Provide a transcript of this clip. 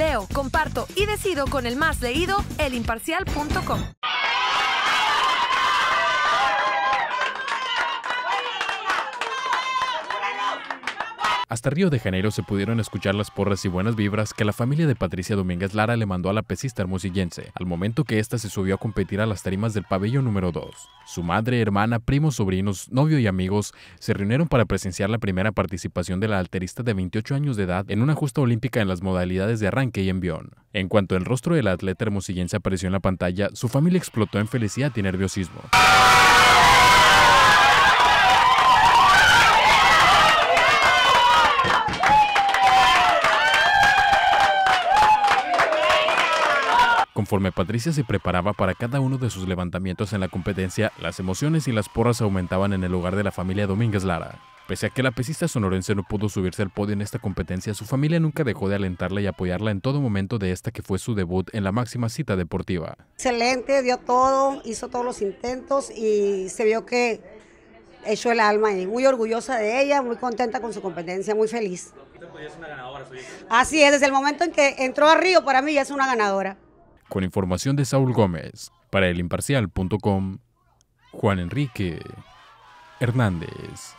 Leo, comparto y decido con el más leído, elimparcial.com. Hasta Río de Janeiro se pudieron escuchar las porras y buenas vibras que la familia de Patricia Domínguez Lara le mandó a la pesista hermosillense, al momento que ésta se subió a competir a las tarimas del pabellón número 2. Su madre, hermana, primos, sobrinos, novio y amigos se reunieron para presenciar la primera participación de la alterista de 28 años de edad en una justa olímpica en las modalidades de arranque y envión. En cuanto el rostro del atleta hermosillense apareció en la pantalla, su familia explotó en felicidad y nerviosismo. Conforme Patricia se preparaba para cada uno de sus levantamientos en la competencia, las emociones y las porras aumentaban en el hogar de la familia Domínguez Lara. Pese a que la pesista sonorense no pudo subirse al podio en esta competencia, su familia nunca dejó de alentarla y apoyarla en todo momento de esta que fue su debut en la máxima cita deportiva. Excelente, dio todo, hizo todos los intentos y se vio que echó el alma. Y muy orgullosa de ella, muy contenta con su competencia, muy feliz. Este pues Así es, desde el momento en que entró a Río, para mí ya es una ganadora con información de Saúl Gómez. Para Elimparcial.com, Juan Enrique Hernández.